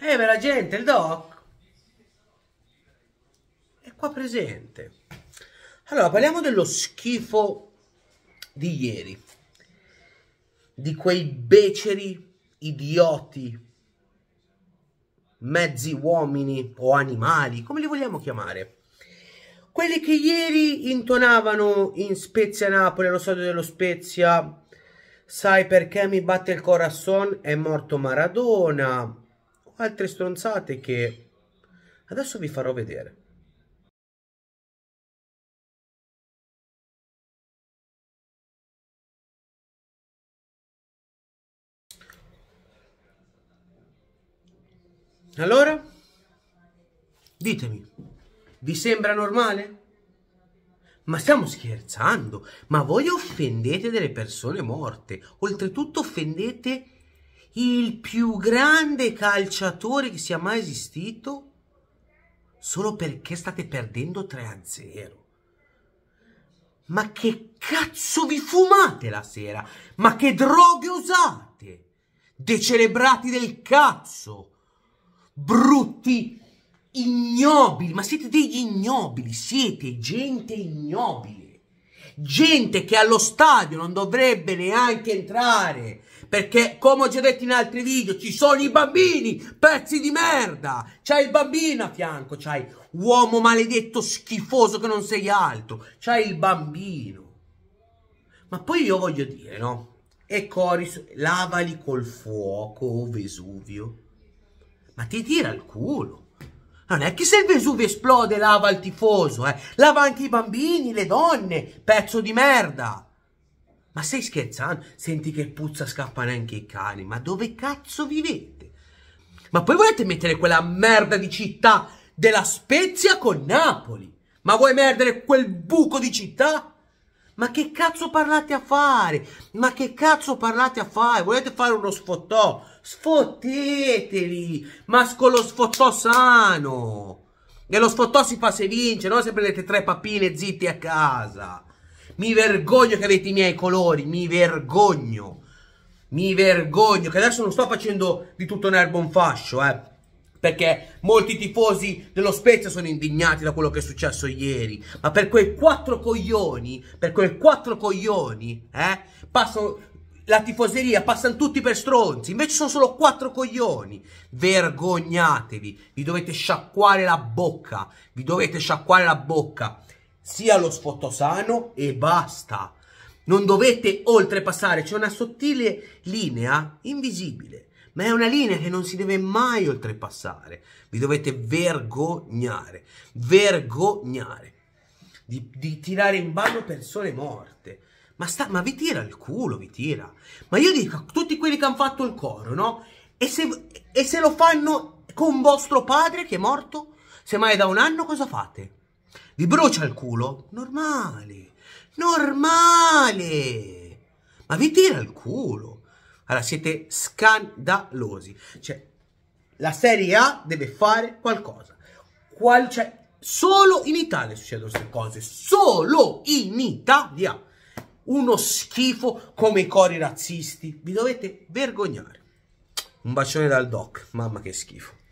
Eh, ma la gente, il doc è qua presente. Allora, parliamo dello schifo di ieri, di quei beceri idioti, mezzi uomini o animali, come li vogliamo chiamare. Quelli che ieri intonavano in Spezia Napoli, allo stadio dello Spezia, sai perché mi batte il corazon, è morto Maradona, altre stronzate che adesso vi farò vedere. Allora, ditemi, vi sembra normale? Ma stiamo scherzando, ma voi offendete delle persone morte, oltretutto offendete il più grande calciatore che sia mai esistito solo perché state perdendo 3 a 0. Ma che cazzo vi fumate la sera? Ma che droghe usate? Decelebrati del cazzo! Brutti ignobili! Ma siete degli ignobili! Siete gente ignobile! gente che allo stadio non dovrebbe neanche entrare perché come ho già detto in altri video ci sono i bambini pezzi di merda c'hai il bambino a fianco c'hai uomo maledetto schifoso che non sei altro c'hai il bambino ma poi io voglio dire no e Coris lavali col fuoco o oh Vesuvio ma ti tira il culo non è che se il Vesuvio esplode lava il tifoso, eh. Lava anche i bambini, le donne, pezzo di merda. Ma stai scherzando? Senti che puzza scappano anche i cani. Ma dove cazzo vivete? Ma poi volete mettere quella merda di città della Spezia con Napoli? Ma vuoi merdere quel buco di città? Ma che cazzo parlate a fare? Ma che cazzo parlate a fare? Volete fare uno sfottò? sfotteteli, ma con lo sfottò sano. E lo sfottò si fa se vince, non se prendete tre papine zitti a casa. Mi vergogno che avete i miei colori, mi vergogno. Mi vergogno, che adesso non sto facendo di tutto un erbo un fascio, eh perché molti tifosi dello Spezia sono indignati da quello che è successo ieri, ma per quei quattro coglioni, per quei quattro coglioni, eh, passo, la tifoseria passano tutti per stronzi, invece sono solo quattro coglioni. Vergognatevi, vi dovete sciacquare la bocca, vi dovete sciacquare la bocca. Sia lo sfottosano e basta. Non dovete oltrepassare, c'è una sottile linea invisibile, ma è una linea che non si deve mai oltrepassare. Vi dovete vergognare, vergognare di, di tirare in ballo persone morte ma, sta, ma vi tira il culo, vi tira. Ma io dico a tutti quelli che hanno fatto il coro, no? E se, e se lo fanno con vostro padre che è morto? Se Semmai da un anno cosa fate? Vi brucia il culo? Normale, normale. Ma vi tira il culo. Allora siete scandalosi. Cioè, la Serie A deve fare qualcosa. Qual, cioè, solo in Italia succedono queste cose. Solo in Italia uno schifo come i cori razzisti. Vi dovete vergognare. Un bacione dal doc, mamma che schifo.